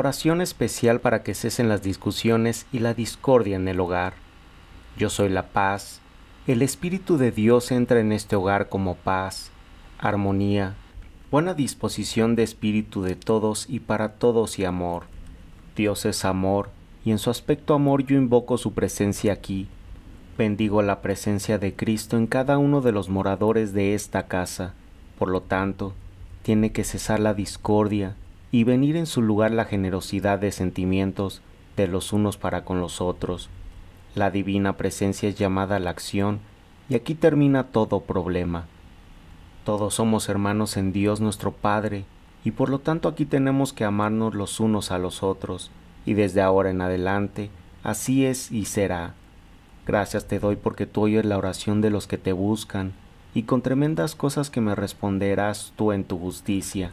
Oración especial para que cesen las discusiones y la discordia en el hogar. Yo soy la paz. El Espíritu de Dios entra en este hogar como paz, armonía, buena disposición de espíritu de todos y para todos y amor. Dios es amor, y en su aspecto amor yo invoco su presencia aquí. Bendigo la presencia de Cristo en cada uno de los moradores de esta casa. Por lo tanto, tiene que cesar la discordia, y venir en su lugar la generosidad de sentimientos de los unos para con los otros. La divina presencia es llamada a la acción y aquí termina todo problema. Todos somos hermanos en Dios nuestro Padre y por lo tanto aquí tenemos que amarnos los unos a los otros y desde ahora en adelante así es y será. Gracias te doy porque tú oyes la oración de los que te buscan y con tremendas cosas que me responderás tú en tu justicia.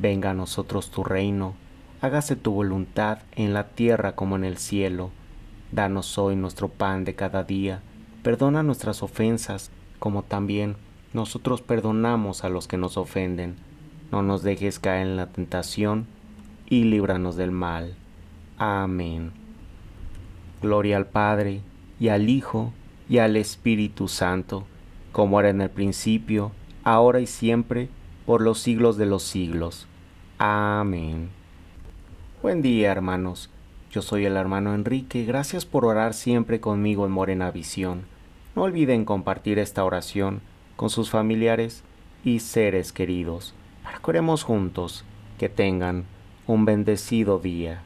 Venga a nosotros tu reino, hágase tu voluntad en la tierra como en el cielo. Danos hoy nuestro pan de cada día, perdona nuestras ofensas, como también nosotros perdonamos a los que nos ofenden. No nos dejes caer en la tentación, y líbranos del mal. Amén. Gloria al Padre, y al Hijo, y al Espíritu Santo, como era en el principio, ahora y siempre, por los siglos de los siglos. Amén. Buen día hermanos, yo soy el hermano Enrique, gracias por orar siempre conmigo en Morena Visión. No olviden compartir esta oración con sus familiares y seres queridos, para juntos, que tengan un bendecido día.